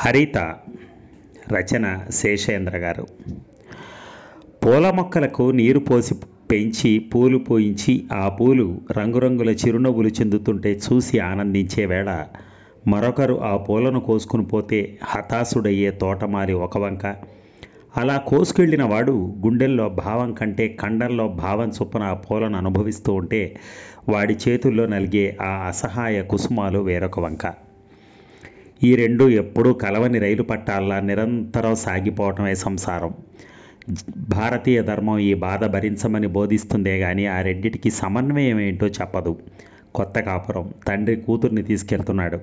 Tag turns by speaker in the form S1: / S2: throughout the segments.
S1: హరిత రచన శేషేంద్ర గారు పూల మొక్కలకు నీరు పోసి పెంచి పూలు పోయించి ఆ పూలు రంగురంగుల చిరునవ్వులు చెందుతుంటే చూసి ఆనందించే వేళ మరొకరు ఆ పూలను కోసుకుని పోతే హతాశుడయ్యే తోటమాలి ఒక వంక అలా కోసుకెళ్లిన వాడు గుండెల్లో భావం కంటే కండంలో భావం చొప్పున ఆ పూలను అనుభవిస్తూ ఉంటే వాడి చేతుల్లో నలిగే ఆ అసహాయ కుసుమాలు వేరొక వంక ఈ రెండు ఎప్పుడూ కలవని రైలు పట్టాల్లా నిరంతరం సాగిపోవటమే సంసారం భారతీయ ధర్మం ఈ బాధ భరించమని బోధిస్తుందే కానీ ఆ రెండిటికి సమన్వయం ఏంటో చెప్పదు కొత్త కాపురం తండ్రి కూతుర్ని తీసుకెళ్తున్నాడు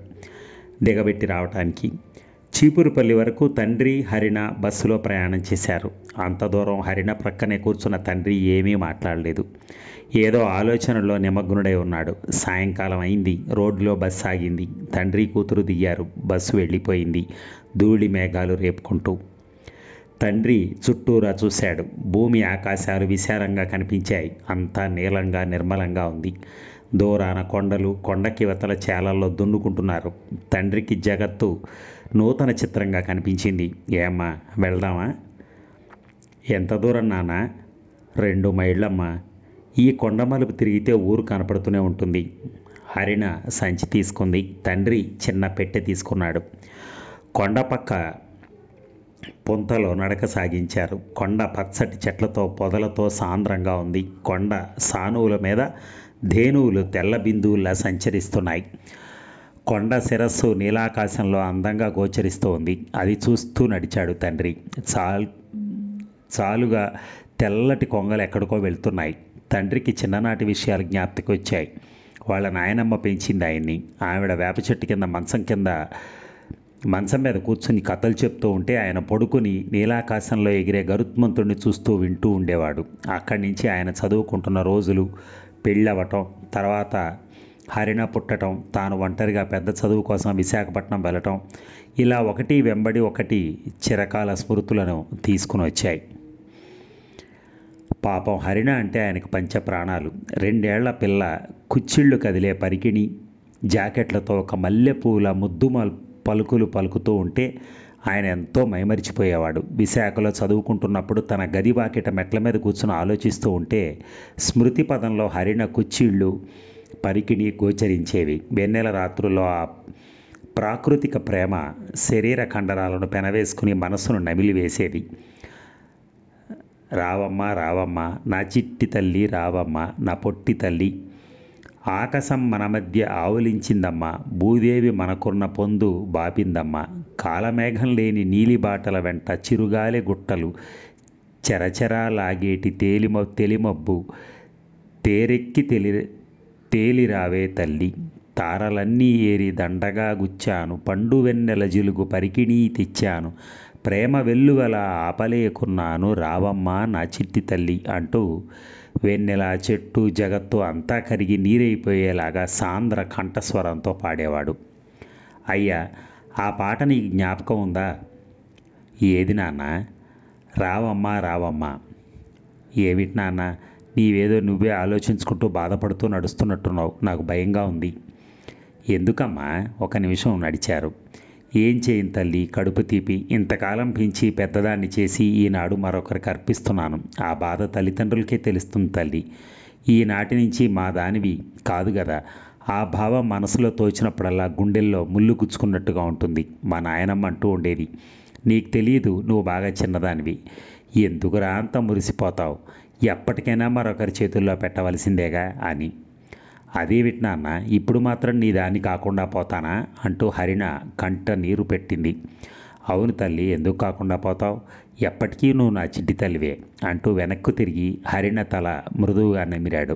S1: దిగబెట్టి రావటానికి చీపురుపల్లి వరకు తండ్రి హరిణ బస్సులో ప్రయాణం చేశారు అంత దూరం హరిణ ప్రక్కనే కూర్చున్న తండ్రి ఏమీ మాట్లాడలేదు ఏదో ఆలోచనలో నిమగ్నుడై ఉన్నాడు సాయంకాలం అయింది రోడ్లో బస్సు ఆగింది తండ్రి కూతురు దిగారు బస్సు వెళ్ళిపోయింది ధూళి మేఘాలు రేపుకుంటూ తండ్రి చుట్టూరా చూశాడు భూమి ఆకాశాలు విశాలంగా కనిపించాయి అంతా నీలంగా నిర్మలంగా ఉంది దూరాన కొండలు కొండకి వతల చేలల్లో దున్నుకుంటున్నారు తండ్రికి జగత్తు నూతన చిత్రంగా కనిపించింది ఏమ్మా వెళ్దామా ఎంత దూరం నాన్న రెండు మైళ్ళమ్మా ఈ కొండమలుపు తిరిగితే ఊరు కనపడుతూనే ఉంటుంది హరిణ సంచి తీసుకుంది తండ్రి చిన్న పెట్టె తీసుకున్నాడు కొండ పక్క పుంతలో నడక సాగించారు కొండ పచ్చటి చెట్లతో పొదలతో సాంద్రంగా ఉంది కొండ సానువుల మీద ధేనువులు తెల్ల బిందువుల్లా సంచరిస్తున్నాయి కొండ శిరస్సు నీలాకాశంలో అందంగా గోచరిస్తోంది అది చూస్తూ నడిచాడు తండ్రి చాల్ చాలుగా తెల్లటి కొంగలు ఎక్కడికో వెళ్తున్నాయి తండ్రికి చిన్ననాటి విషయాలు జ్ఞాప్తికి వచ్చాయి వాళ్ళ నాయనమ్మ పెంచింది ఆయన్ని ఆవిడ వేప చెట్టు కింద మంచం కింద మంచం మీద కూర్చుని కథలు చెప్తూ ఉంటే ఆయన పడుకుని నీలాకాశంలో ఎగిరే గరుత్మంతుడిని చూస్తూ వింటూ ఉండేవాడు అక్కడి నుంచి ఆయన చదువుకుంటున్న రోజులు పెళ్ళవటం తర్వాత హరిణ పుట్టడం తాను ఒంటరిగా పెద్ద చదువు కోసం విశాఖపట్నం వెళ్ళటం ఇలా ఒకటి వెంబడి ఒకటి చిరకాల స్మృతులను తీసుకుని వచ్చాయి పాపం హరిణ అంటే ఆయనకు పంచ ప్రాణాలు రెండేళ్ల పిల్ల కుచ్చిళ్ళు కదిలే పరికిణి జాకెట్లతో ఒక మల్లెపూల ముద్దు పలుకులు పలుకుతూ ఉంటే ఆయన ఎంతో మైమరిచిపోయేవాడు విశాఖలో చదువుకుంటున్నప్పుడు తన గది వాకిట మెట్ల మీద కూర్చుని ఆలోచిస్తూ ఉంటే స్మృతి పదంలో హరిణ కుచ్చిళ్ళు పరికిణి గోచరించేవి వెన్నెల రాత్రుల్లో ఆ ప్రాకృతిక ప్రేమ శరీర కండరాలను పెనవేసుకుని మనసును నమిలివేసేది రావమ్మ రావమ్మ నా చిట్టి తల్లి రావమ్మ నా పొట్టి తల్లి ఆకాశం మన మధ్య ఆవులించిందమ్మా భూదేవి మనకున్న పొందు బాపిందమ్మా కాలమేఘం లేని నీలిబాటల వెంట చిరుగాలి గుట్టలు చెరచెరా లాగేటి తేలిమ తెలిమబ్బు తేరెక్కి తెలి తేలిరావే తల్లి తారలన్నీ ఏరి దండగా గుచ్చాను పండు వెన్నెల జిలుగు పరికిణీ తెచ్చాను ప్రేమ వెల్లువల ఆపలేకున్నాను రావమ్మా నా చిట్టి తల్లి అంటూ వెన్నెల చెట్టు జగత్తు అంతా కరిగి నీరైపోయేలాగా సాంద్ర కంఠస్వరంతో పాడేవాడు అయ్యా ఆ పాట నీ జ్ఞాపకం ఉందా ఏది నాన్న రావమ్మా రావమ్మా ఏమిటి నాన్న నీవేదో నువ్వే ఆలోచించుకుంటూ బాధపడుతూ నడుస్తున్నట్టున్నావు నాకు భయంగా ఉంది ఎందుకమ్మా ఒక నిమిషం నడిచారు ఏం చేయను తల్లి కడుపు తీపి ఇంతకాలం పెంచి పెద్దదాన్ని చేసి ఈనాడు మరొకరికి అర్పిస్తున్నాను ఆ బాధ తల్లిదండ్రులకే తెలుస్తుంది తల్లి ఈనాటి నుంచి మా దానివి కాదు కదా ఆ భావం మనసులో తోచినప్పుడల్లా గుండెల్లో ముళ్ళు గుచ్చుకున్నట్టుగా ఉంటుంది మా నాయనమ్మ అంటూ ఉండేది నీకు తెలియదు నువ్వు బాగా చిన్నదానివి ఎందుకురా అంత మురిసిపోతావు ఎప్పటికైనా మరొకరి చేతుల్లో పెట్టవలసిందేగా అని అదే నాన్న ఇప్పుడు మాత్రం నీ దాన్ని కాకుండా పోతానా అంటూ హరిణ కంట నీరు పెట్టింది అవును తల్లి ఎందుకు కాకుండా పోతావు ఎప్పటికీ నువ్వు నా చిడ్డి తల్లివే అంటూ వెనక్కు తిరిగి హరిణ తల మృదువుగా నమిరాడు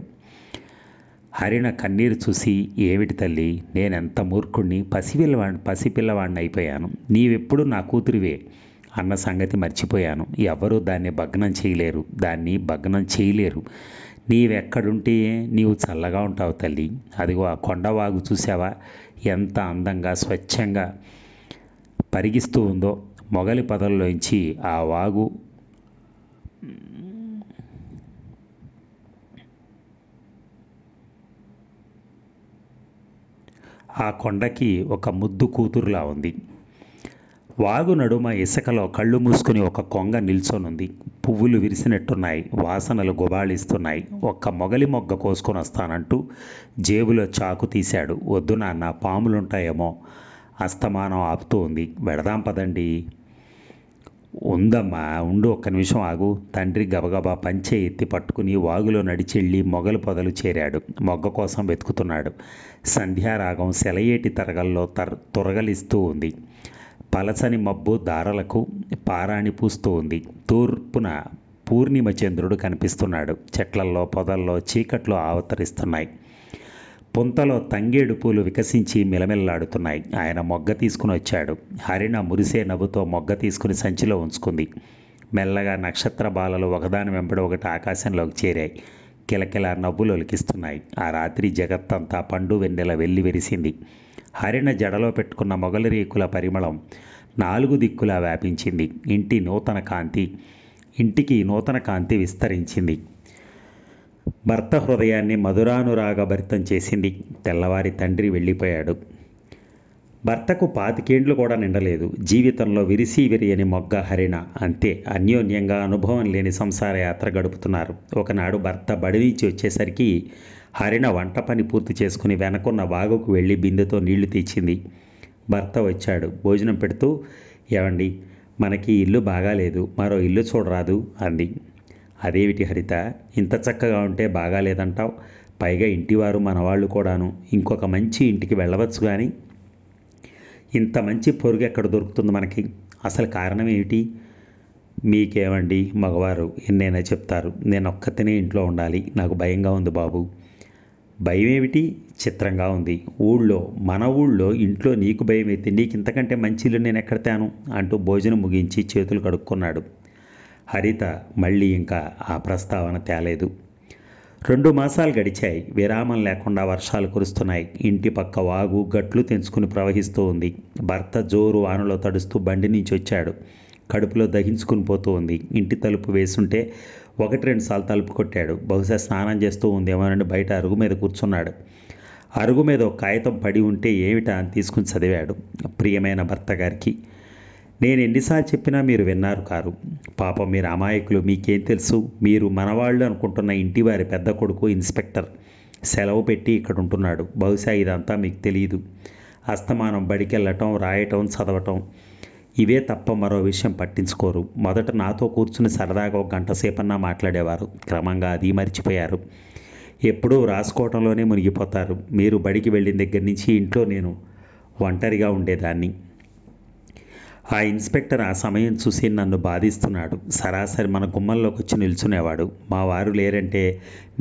S1: హరిణ కన్నీరు చూసి ఏమిటి తల్లి నేనెంత మూర్ఖుణ్ణి పసిపిల్లవాణ్ పసిపిల్లవాణ్ణి అయిపోయాను నీవెప్పుడు నా కూతురివే అన్న సంగతి మర్చిపోయాను ఎవరూ దాన్ని భగ్నం చేయలేరు దాన్ని భగ్నం చేయలేరు నీవెక్కడుంటే నీవు చల్లగా ఉంటావు తల్లి అదిగో ఆ కొండవాగు చూసావా ఎంత అందంగా స్వచ్ఛంగా పరిగిస్తూ ఉందో మొగలి పదంలోంచి ఆ వాగు ఆ కొండకి ఒక ముద్దు కూతురులా ఉంది వాగు నడుమ ఇసుకలో కళ్ళు మూసుకుని ఒక కొంగ నిల్చొనుంది పువ్వులు విరిసినట్టున్నాయి వాసనలు గుబాళిస్తున్నాయి ఒక్క మొగలి మొగ్గ కోసుకొని వస్తానంటూ జేబులో చాకు తీశాడు వద్దు నాన్న పాములుంటాయేమో అస్తమానం ఆపుతూ ఉంది వెడదాం పదండి ఉందమ్మా ఉండు ఒక్క నిమిషం ఆగు తండ్రి గబగబా పంచే ఎత్తి పట్టుకుని వాగులో నడిచెళ్ళి మొగలు పొదలు చేరాడు మొగ్గ కోసం వెతుకుతున్నాడు సంధ్యారాగం సెలయేటి తరగల్లో తర్ తొరగలిస్తూ ఉంది పలసని మబ్బు దారలకు పారాణి పూస్తూ ఉంది తూర్పున పూర్ణిమ చంద్రుడు కనిపిస్తున్నాడు చెట్లల్లో పొదల్లో చీకట్లు ఆవతరిస్తున్నాయి పుంతలో తంగేడు పూలు వికసించి మిలమిల్లాడుతున్నాయి ఆయన మొగ్గ తీసుకుని వచ్చాడు హరిణ మురిసే నవ్వుతో మొగ్గ తీసుకుని సంచిలో ఉంచుకుంది మెల్లగా నక్షత్ర బాలలు ఒకదాని వెంబడి ఒకటి ఆకాశంలోకి చేరాయి కిలకిల నవ్వులు ఒలికిస్తున్నాయి ఆ రాత్రి జగత్తంతా పండు వెన్నెల వెళ్ళి వెరిసింది హరిణ జడలో పెట్టుకున్న మొగలిరీకుల పరిమళం నాలుగు దిక్కులా వ్యాపించింది ఇంటి నూతన కాంతి ఇంటికి నూతన కాంతి విస్తరించింది భర్త హృదయాన్ని మధురానురాగభరితం చేసింది తెల్లవారి తండ్రి వెళ్ళిపోయాడు భర్తకు పాతికేండ్లు కూడా నిండలేదు జీవితంలో విరిసి విరియని మొగ్గ హరిణ అంతే అన్యోన్యంగా అనుభవం లేని సంసార యాత్ర గడుపుతున్నారు ఒకనాడు భర్త బడి నుంచి వచ్చేసరికి హరిణ వంట పని పూర్తి చేసుకుని వెనకున్న వాగుకు వెళ్ళి బిందెతో నీళ్లు తెచ్చింది భర్త వచ్చాడు భోజనం పెడుతూ ఏమండి మనకి ఇల్లు బాగాలేదు మరో ఇల్లు చూడరాదు అంది అదేమిటి హరిత ఇంత చక్కగా ఉంటే బాగాలేదంటావు పైగా ఇంటివారు మనవాళ్ళు కూడాను ఇంకొక మంచి ఇంటికి వెళ్ళవచ్చు కానీ ఇంత మంచి పొరుగు ఎక్కడ దొరుకుతుంది మనకి అసలు కారణం ఏమిటి మీకేమండి మగవారు ఎన్నైనా చెప్తారు నేను ఒక్కతనే ఇంట్లో ఉండాలి నాకు భయంగా ఉంది బాబు భయమేమిటి చిత్రంగా ఉంది ఊళ్ళో మన ఊళ్ళో ఇంట్లో నీకు భయం అయితే నీకింతకంటే మంచి ఇల్లు నేను ఎక్కడతాను అంటూ భోజనం ముగించి చేతులు కడుక్కున్నాడు హరిత మళ్ళీ ఇంకా ఆ ప్రస్తావన తేలేదు రెండు మాసాలు గడిచాయి విరామం లేకుండా వర్షాలు కురుస్తున్నాయి ఇంటి పక్క వాగు గట్లు తెంచుకుని ప్రవహిస్తూ ఉంది భర్త జోరు వానలో తడుస్తూ బండి నుంచి వచ్చాడు కడుపులో దహించుకుని పోతూ ఉంది ఇంటి తలుపు వేసుంటే ఒకటి రెండు సార్లు తలుపు కొట్టాడు బహుశా స్నానం చేస్తూ ఉందేమోనని బయట అరుగు మీద కూర్చున్నాడు అరుగు మీద ఒక కాగితం పడి ఉంటే ఏమిటా అని తీసుకుని చదివాడు ప్రియమైన భర్త గారికి నేను ఎన్నిసార్లు చెప్పినా మీరు విన్నారు కారు పాపం మీరు అమాయకులు మీకేం తెలుసు మీరు మనవాళ్ళు అనుకుంటున్న ఇంటి వారి పెద్ద కొడుకు ఇన్స్పెక్టర్ సెలవు పెట్టి ఇక్కడ ఉంటున్నాడు బహుశా ఇదంతా మీకు తెలియదు అస్తమానం బడికెళ్ళటం రాయటం చదవటం ఇవే తప్ప మరో విషయం పట్టించుకోరు మొదట నాతో కూర్చుని సరదాగా ఒక గంట సేపన్నా మాట్లాడేవారు క్రమంగా అది మర్చిపోయారు ఎప్పుడూ రాసుకోవటంలోనే మునిగిపోతారు మీరు బడికి వెళ్ళిన దగ్గర నుంచి ఇంట్లో నేను ఒంటరిగా ఉండేదాన్ని ఆ ఇన్స్పెక్టర్ ఆ సమయం చూసి నన్ను బాధిస్తున్నాడు సరాసరి మన గుమ్మంలోకి వచ్చి నిల్చునేవాడు మా వారు లేరంటే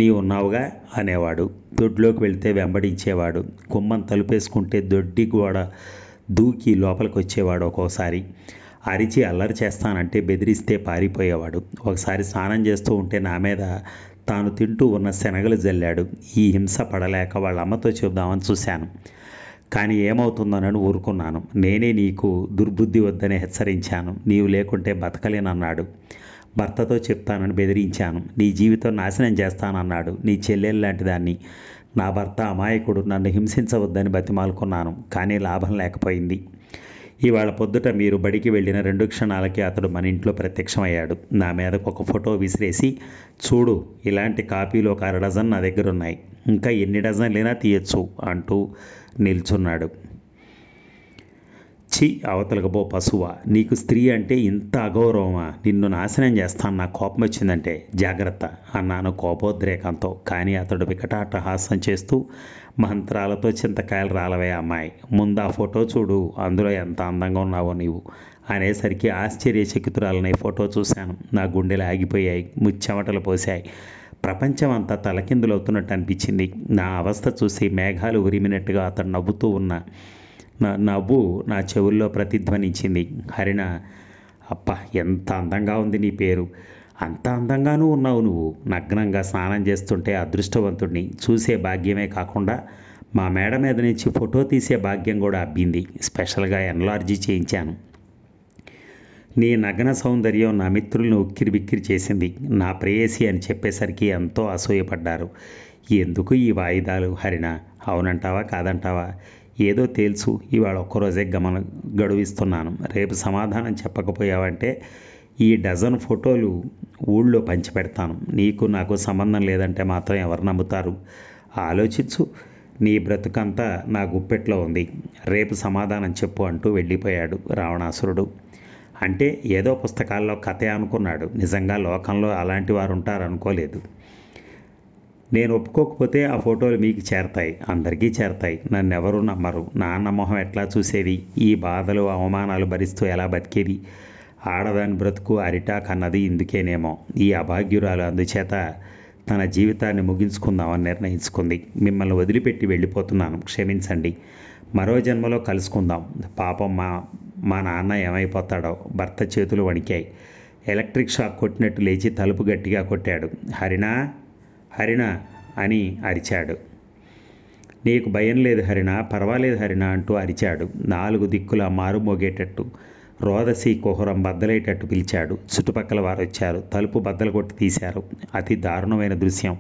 S1: నీ ఉన్నావుగా అనేవాడు దొడ్లోకి వెళితే వెంబడించేవాడు గుమ్మం తలుపేసుకుంటే దొడ్డి గోడ దూకి లోపలికి వచ్చేవాడు ఒక్కోసారి అరిచి అల్లరి చేస్తానంటే బెదిరిస్తే పారిపోయేవాడు ఒకసారి స్నానం చేస్తూ ఉంటే నా మీద తాను తింటూ ఉన్న శనగలు జల్లాడు ఈ హింస పడలేక వాళ్ళ అమ్మతో చెబుదామని చూశాను కానీ ఏమవుతుందోనని ఊరుకున్నాను నేనే నీకు దుర్బుద్ధి వద్దని హెచ్చరించాను నీవు లేకుంటే బతకలేనన్నాడు భర్తతో చెప్తానని బెదిరించాను నీ జీవితం నాశనం చేస్తానన్నాడు నీ చెల్లెలు లాంటి దాన్ని నా భర్త అమాయకుడు నన్ను హింసించవద్దని బతిమాలుకున్నాను కానీ లాభం లేకపోయింది ఇవాళ పొద్దుట మీరు బడికి వెళ్ళిన రెండు క్షణాలకి అతడు మన ఇంట్లో ప్రత్యక్షమయ్యాడు నా మీదకు ఒక ఫోటో విసిరేసి చూడు ఇలాంటి కాపీలు ఒక అర డజన్ నా దగ్గర ఉన్నాయి ఇంకా ఎన్ని డజన్లైనా తీయచ్చు అంటూ నిల్చున్నాడు చి అవతలకబో పశువ నీకు స్త్రీ అంటే ఇంత అగౌరవమా నిన్ను నాశనం చేస్తాను నా కోపం వచ్చిందంటే జాగ్రత్త అన్నాను కోపోద్రేకంతో కానీ అతడు వికటాటహాసం చేస్తూ మంత్రాలతో చింతకాయలు రాలవే అమ్మాయి ముందు ఆ ఫోటో చూడు అందులో ఎంత అందంగా ఉన్నావో నీవు అనేసరికి ఆశ్చర్యచకితురాలని ఫోటో చూశాను నా గుండెలు ఆగిపోయాయి ముచ్చెమటలు పోశాయి ప్రపంచమంతా తలకిందులవుతున్నట్టు అనిపించింది నా అవస్థ చూసి మేఘాలు ఉరిమినట్టుగా అతను నవ్వుతూ ఉన్నా నా నవ్వు నా చెవుల్లో ప్రతిధ్వనించింది హరిణ అప్ప ఎంత అందంగా ఉంది నీ పేరు అంత అందంగానూ ఉన్నావు నువ్వు నగ్నంగా స్నానం చేస్తుంటే అదృష్టవంతుడిని చూసే భాగ్యమే కాకుండా మా మేడ మీద నుంచి ఫోటో తీసే భాగ్యం కూడా అబ్బింది స్పెషల్గా ఎన్లార్జీ చేయించాను నీ నగ్న సౌందర్యం నా మిత్రులను ఉక్కిరి బిక్కిరి చేసింది నా ప్రేయసి అని చెప్పేసరికి ఎంతో అసూయపడ్డారు ఎందుకు ఈ వాయిదాలు హరిణ అవునంటావా కాదంటావా ఏదో తేల్చు ఇవాళ ఒక్కరోజే గమన గడువిస్తున్నాను రేపు సమాధానం చెప్పకపోయావంటే ఈ డజన్ ఫోటోలు ఊళ్ళో పంచిపెడతాను నీకు నాకు సంబంధం లేదంటే మాత్రం ఎవరు నమ్ముతారు ఆలోచించు నీ బ్రతుకంతా నా గుప్పెట్లో ఉంది రేపు సమాధానం చెప్పు అంటూ వెళ్ళిపోయాడు రావణాసురుడు అంటే ఏదో పుస్తకాల్లో కథే అనుకున్నాడు నిజంగా లోకంలో అలాంటి వారు ఉంటారు అనుకోలేదు నేను ఒప్పుకోకపోతే ఆ ఫోటోలు మీకు చేరతాయి అందరికీ చేరతాయి నన్ను ఎవరు నమ్మరు నాన్న మొహం ఎట్లా చూసేది ఈ బాధలు అవమానాలు భరిస్తూ ఎలా బతికేది ఆడదాని బ్రతుకు అరిటాక్ అన్నది ఇందుకేనేమో ఈ అభాగ్యురాలు అందుచేత తన జీవితాన్ని ముగించుకుందామని నిర్ణయించుకుంది మిమ్మల్ని వదిలిపెట్టి వెళ్ళిపోతున్నాను క్షమించండి మరో జన్మలో కలుసుకుందాం పాపం మా మా నాన్న ఏమైపోతాడో భర్త చేతులు వణికాయి ఎలక్ట్రిక్ షాక్ కొట్టినట్టు లేచి తలుపు గట్టిగా కొట్టాడు హరినా హరిణ అని అరిచాడు నీకు భయం లేదు హరిణ పర్వాలేదు హరిణ అంటూ అరిచాడు నాలుగు దిక్కుల మారుమోగేటట్టు రోదసి కుహరం బద్దలేటట్టు పిలిచాడు చుట్టుపక్కల వారు వచ్చారు తలుపు బద్దలు కొట్టి తీశారు అతి దారుణమైన దృశ్యం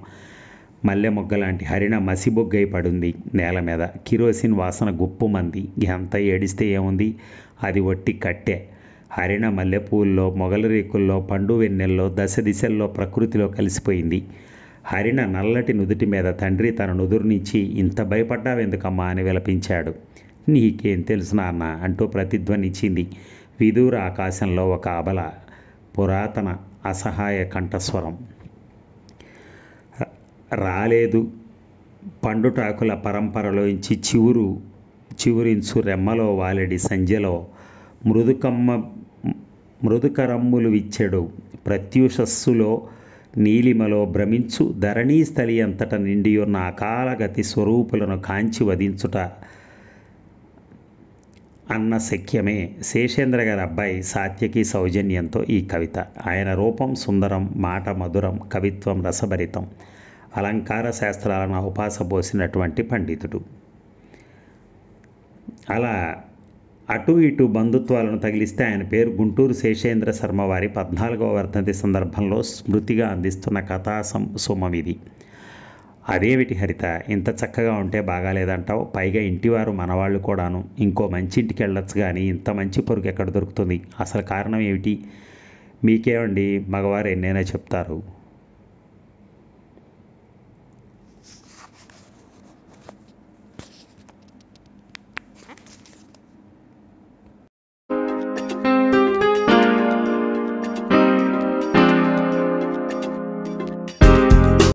S1: మల్లె మొగ్గలాంటి హరిణ మసిబొగ్గై పడుంది నేల మీద కిరోసిన్ వాసన గుప్పు మంది ఎంత ఏడిస్తే ఏముంది అది ఒట్టి కట్టె హరిణ మల్లెపూల్లో మొగల రేకుల్లో పండు వెన్నెల్లో దశ దిశల్లో ప్రకృతిలో కలిసిపోయింది హరిణ నల్లటి నుదుటి మీద తండ్రి తన నుదురునిచ్చి ఇంత భయపడ్డావెందుకమ్మా అని విలపించాడు నీకేం తెలుసు నాన్న అంటూ ప్రతిధ్వనిచ్చింది విదూర ఆకాశంలో ఒక అబల పురాతన అసహాయ కంఠస్వరం రాలేదు పండుటాకుల పరంపరలోంచి చివురు చివురించు రెమ్మలో వాలెడి సంధ్యలో మృదుకమ్మ మృదుకరమ్ములు విచ్చెడు ప్రత్యూషస్సులో నీలిమలో భ్రమించు ధరణీస్థలి అంతట నిండియున్న అకాలగతి స్వరూపులను కాంచి వధించుట అన్న శక్యమే శేషేంద్ర గారి అబ్బాయి సాత్యకి సౌజన్యంతో ఈ కవిత ఆయన రూపం సుందరం మాట మధురం కవిత్వం రసభరితం అలంకార శాస్త్రాలను ఉపాసపోసినటువంటి పండితుడు అలా అటు ఇటు బంధుత్వాలను తగిలిస్తే ఆయన పేరు గుంటూరు శేషేంద్ర శర్మ వారి పద్నాలుగవ వర్ధంతి సందర్భంలో స్మృతిగా అందిస్తున్న కథా సుమం ఇది అదేమిటి హరిత ఇంత చక్కగా ఉంటే బాగాలేదంటావు పైగా ఇంటివారు మనవాళ్ళు కూడాను ఇంకో మంచి ఇంటికి వెళ్ళొచ్చు కానీ ఇంత మంచి పొరుగు ఎక్కడ దొరుకుతుంది అసలు కారణం ఏమిటి మీకేమండి మగవారు ఎన్నైనా చెప్తారు